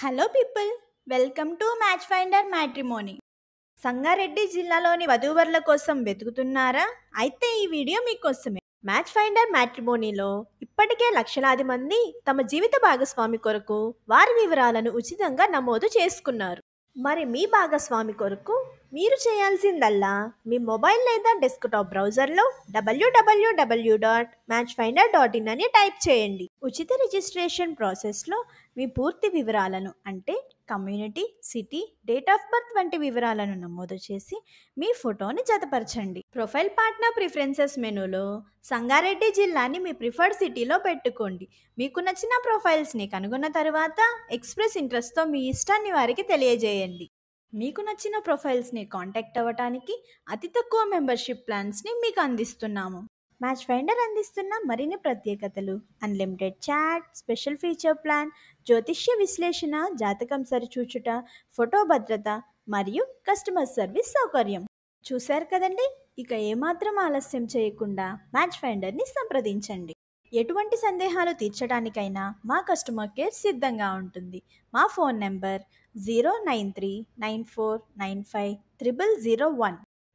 hello people welcome to match finder matrimony Sangareddy జిల్లాలోని వధూవరుల కోసం వెతుకుతున్నారా అయితే ఈ వీడియో మీకోసమే మ్యాచ్ ఫైండర్ మ్యాట్రిమోనీలో ఇప్పటికే లక్షలాది మంది తమ జీవిత భాగస్వామి కొరకు వారి వివరాలను ఉచితంగా నమోదు చేసుకున్నారు మరి మీ భాగస్వామి కొరకు మీరు చేయాల్సిందల్లా మీ మొబైల్ లేదా డెస్క్టాప్ బ్రౌజర్లో W W W dot match finder dot in అని టైప్ చేయండి ఉచిత రిజిస్ట్రేషన్ ప్రాసెస్లో మీ పూర్తి వివరాలను అంటే community city date of birth వంటి వివరాలను నమోదు చేసి మీ ఫోటోని జతపరచండి ప్రొఫైల్ పార్ట్నర్ ప్రిఫరెన్సెస్ మెనూలో సంగారెడ్డి జిల్లాని మీ ప్రిఫర్డ్ సిటీలో పెట్టుకోండి మీకు నచ్చిన ప్రొఫైల్స్ని కనుగొన్న తర్వాత ఎక్స్ప్రెస్ ఇంట్రెస్ట్తో మీ ఇష్టాన్ని వారికి తెలియజేయండి మీకు నచ్చిన ప్రొఫైల్స్ని కాంటాక్ట్ అవ్వటానికి అతి తక్కువ మెంబర్షిప్ ప్లాన్స్ని మీకు అందిస్తున్నాము మ్యాచ్ ఫైండర్ అందిస్తున్న మరిన్ని ప్రత్యేకతలు unlimited chat special feature plan జ్యోతిష్య విశ్లేషణ జాతకం సరిచూచుట ఫోటో భద్రత మరియు కస్టమర్ సర్వీస్ సౌకర్యం చూశారు కదండి ఇక ఏమాత్రం ఆలస్యం చేయకుండా మ్యాచ్ ఫైండర్ని సంప్రదించండి ఎటువంటి సందేహాలు తీర్చడానికైనా మా కస్టమర్ కేర్ సిద్ధంగా ఉంటుంది మా phone number zero nine three nine four nine five triple zero one